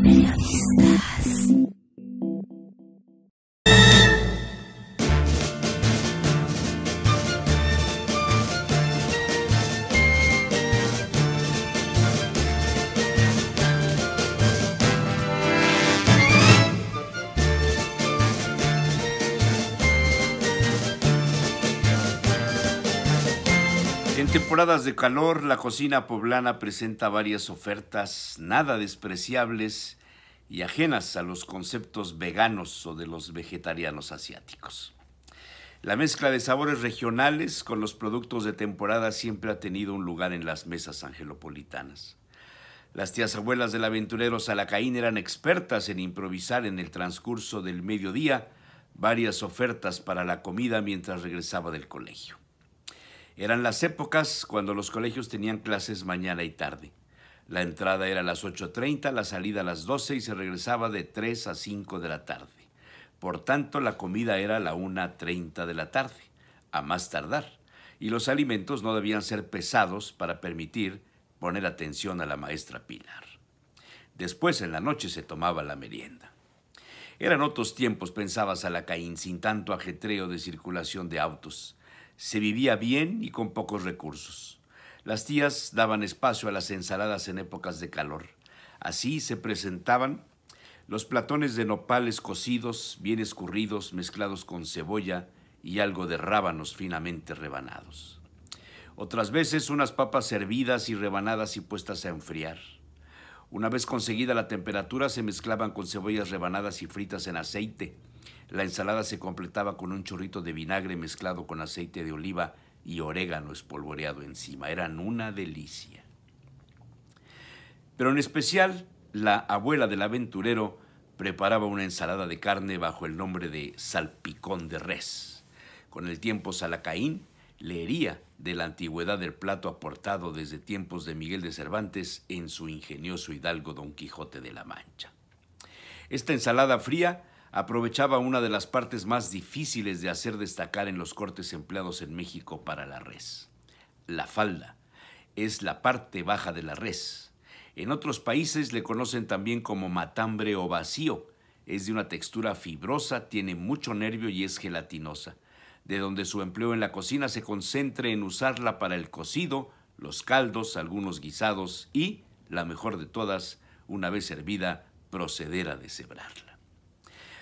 melodistas. En temporadas de calor, la cocina poblana presenta varias ofertas nada despreciables y ajenas a los conceptos veganos o de los vegetarianos asiáticos. La mezcla de sabores regionales con los productos de temporada siempre ha tenido un lugar en las mesas angelopolitanas. Las tías abuelas del aventurero Salacaín eran expertas en improvisar en el transcurso del mediodía varias ofertas para la comida mientras regresaba del colegio. Eran las épocas cuando los colegios tenían clases mañana y tarde. La entrada era a las 8.30, la salida a las 12 y se regresaba de 3 a 5 de la tarde. Por tanto, la comida era a la 1.30 de la tarde, a más tardar, y los alimentos no debían ser pesados para permitir poner atención a la maestra Pilar. Después, en la noche, se tomaba la merienda. Eran otros tiempos, pensabas a la caín, sin tanto ajetreo de circulación de autos. Se vivía bien y con pocos recursos. Las tías daban espacio a las ensaladas en épocas de calor. Así se presentaban los platones de nopales cocidos, bien escurridos, mezclados con cebolla y algo de rábanos finamente rebanados. Otras veces unas papas servidas y rebanadas y puestas a enfriar. Una vez conseguida la temperatura se mezclaban con cebollas rebanadas y fritas en aceite la ensalada se completaba con un chorrito de vinagre mezclado con aceite de oliva y orégano espolvoreado encima. Eran una delicia. Pero en especial, la abuela del aventurero preparaba una ensalada de carne bajo el nombre de salpicón de res. Con el tiempo, Salacaín leería de la antigüedad del plato aportado desde tiempos de Miguel de Cervantes en su ingenioso hidalgo Don Quijote de la Mancha. Esta ensalada fría aprovechaba una de las partes más difíciles de hacer destacar en los cortes empleados en México para la res. La falda es la parte baja de la res. En otros países le conocen también como matambre o vacío. Es de una textura fibrosa, tiene mucho nervio y es gelatinosa, de donde su empleo en la cocina se concentre en usarla para el cocido, los caldos, algunos guisados y, la mejor de todas, una vez hervida, proceder a deshebrarla.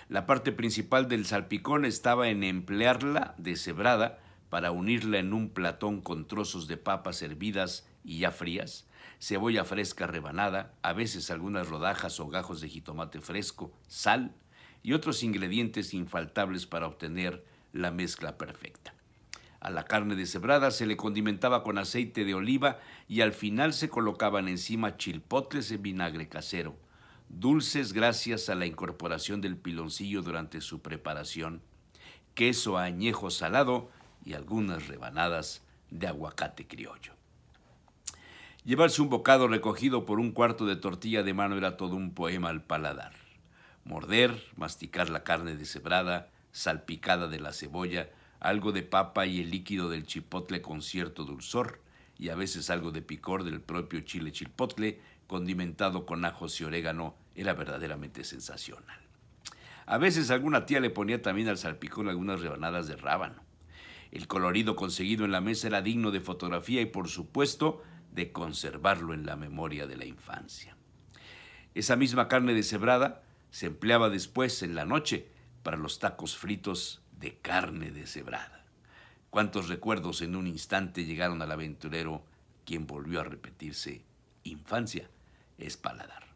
La parte principal del salpicón estaba en emplearla cebrada para unirla en un platón con trozos de papas hervidas y ya frías, cebolla fresca rebanada, a veces algunas rodajas o gajos de jitomate fresco, sal y otros ingredientes infaltables para obtener la mezcla perfecta. A la carne cebrada se le condimentaba con aceite de oliva y al final se colocaban encima chilpotles en vinagre casero dulces gracias a la incorporación del piloncillo durante su preparación, queso añejo salado y algunas rebanadas de aguacate criollo. Llevarse un bocado recogido por un cuarto de tortilla de mano era todo un poema al paladar. Morder, masticar la carne deshebrada, salpicada de la cebolla, algo de papa y el líquido del chipotle con cierto dulzor, y a veces algo de picor del propio chile chilpotle, condimentado con ajos y orégano, era verdaderamente sensacional. A veces alguna tía le ponía también al salpicón algunas rebanadas de rábano. El colorido conseguido en la mesa era digno de fotografía y, por supuesto, de conservarlo en la memoria de la infancia. Esa misma carne deshebrada se empleaba después, en la noche, para los tacos fritos de carne deshebrada. Cuántos recuerdos en un instante llegaron al aventurero, quien volvió a repetirse, infancia es paladar.